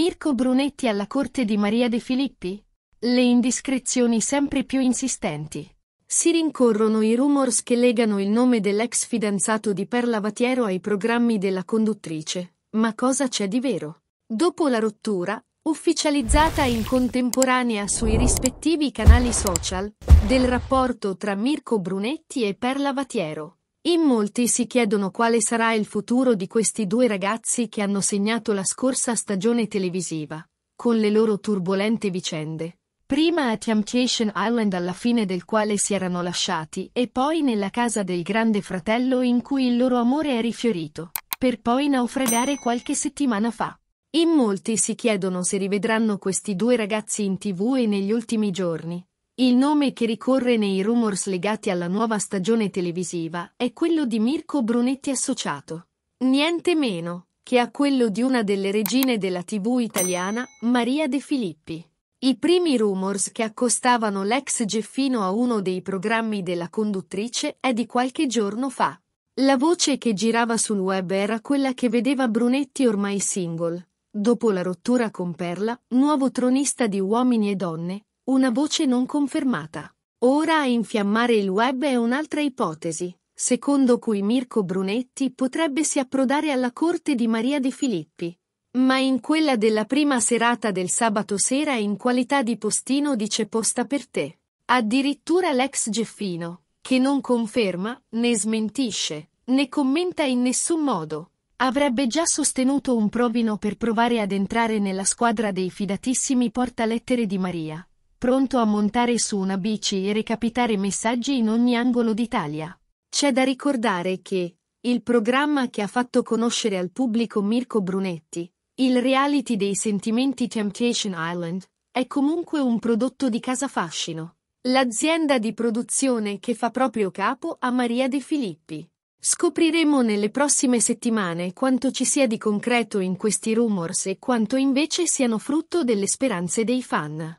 Mirko Brunetti alla corte di Maria De Filippi? Le indiscrezioni sempre più insistenti. Si rincorrono i rumors che legano il nome dell'ex fidanzato di Perla Vatiero ai programmi della conduttrice. Ma cosa c'è di vero? Dopo la rottura, ufficializzata in contemporanea sui rispettivi canali social, del rapporto tra Mirko Brunetti e Perla Vatiero. In molti si chiedono quale sarà il futuro di questi due ragazzi che hanno segnato la scorsa stagione televisiva, con le loro turbolente vicende. Prima a Temptation Island alla fine del quale si erano lasciati e poi nella casa del grande fratello in cui il loro amore è rifiorito, per poi naufragare qualche settimana fa. In molti si chiedono se rivedranno questi due ragazzi in tv e negli ultimi giorni, il nome che ricorre nei rumors legati alla nuova stagione televisiva è quello di Mirko Brunetti associato. Niente meno che a quello di una delle regine della TV italiana, Maria De Filippi. I primi rumors che accostavano l'ex Geffino a uno dei programmi della conduttrice è di qualche giorno fa. La voce che girava sul web era quella che vedeva Brunetti ormai single, dopo la rottura con Perla, nuovo tronista di Uomini e Donne, una voce non confermata. Ora a infiammare il web è un'altra ipotesi, secondo cui Mirko Brunetti potrebbe si approdare alla corte di Maria De Filippi. Ma in quella della prima serata del sabato sera in qualità di postino dice posta per te. Addirittura l'ex Geffino, che non conferma, né smentisce, né commenta in nessun modo. Avrebbe già sostenuto un provino per provare ad entrare nella squadra dei fidatissimi portalettere di Maria, pronto a montare su una bici e recapitare messaggi in ogni angolo d'Italia. C'è da ricordare che il programma che ha fatto conoscere al pubblico Mirko Brunetti, il reality dei sentimenti Temptation Island, è comunque un prodotto di Casa Fascino, l'azienda di produzione che fa proprio capo a Maria De Filippi. Scopriremo nelle prossime settimane quanto ci sia di concreto in questi rumors e quanto invece siano frutto delle speranze dei fan.